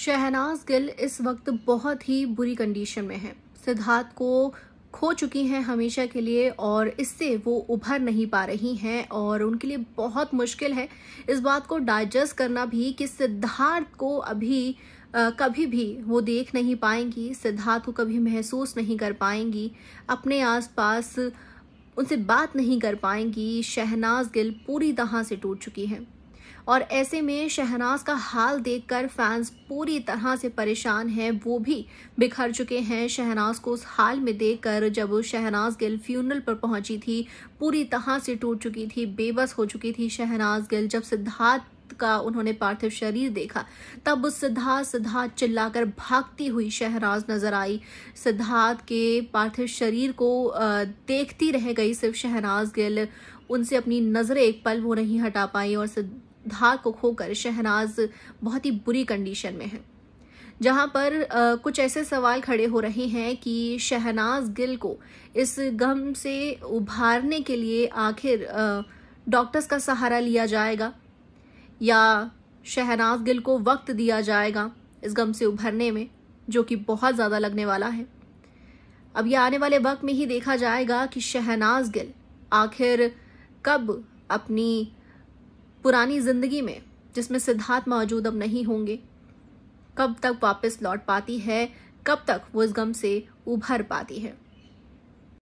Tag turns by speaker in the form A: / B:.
A: शहनाज गिल इस वक्त बहुत ही बुरी कंडीशन में है सिद्धार्थ को खो चुकी हैं हमेशा के लिए और इससे वो उभर नहीं पा रही हैं और उनके लिए बहुत मुश्किल है इस बात को डाइजेस्ट करना भी कि सिद्धार्थ को अभी आ, कभी भी वो देख नहीं पाएंगी सिद्धार्थ को कभी महसूस नहीं कर पाएंगी अपने आसपास उनसे बात नहीं कर पाएंगी शहनाज गिल पूरी तरह से टूट चुकी हैं और ऐसे में शहनाज का हाल देखकर फैंस पूरी तरह से परेशान हैं वो भी बिखर चुके हैं शहनाज को उस हाल में देखकर जब वो शहनाज गिल फ्यूनरल पर पहुंची थी पूरी तरह से टूट चुकी थी बेबस हो चुकी थी शहनाज गिल जब सिद्धार्थ का उन्होंने पार्थिव शरीर देखा तब उस सिद्धार्थ सिद्धार्थ चिल्लाकर भागती हुई शहनाज नजर आई सिद्धार्थ के पार्थिव शरीर को देखती रह गई सिर्फ शहनाज गिल उनसे अपनी नज़रें एक पल वो नहीं हटा पाई और धार को खोकर शहनाज बहुत ही बुरी कंडीशन में है जहां पर आ, कुछ ऐसे सवाल खड़े हो रहे हैं कि शहनाज गिल को इस गम से उभारने के लिए आखिर डॉक्टर्स का सहारा लिया जाएगा या शहनाज गिल को वक्त दिया जाएगा इस गम से उभरने में जो कि बहुत ज़्यादा लगने वाला है अब यह आने वाले वक्त में ही देखा जाएगा कि शहनाज गिल आखिर कब अपनी पुरानी जिंदगी में जिसमें सिद्धार्थ मौजूद अब नहीं होंगे कब तक वापस लौट पाती है कब तक वो इस गम से उभर पाती है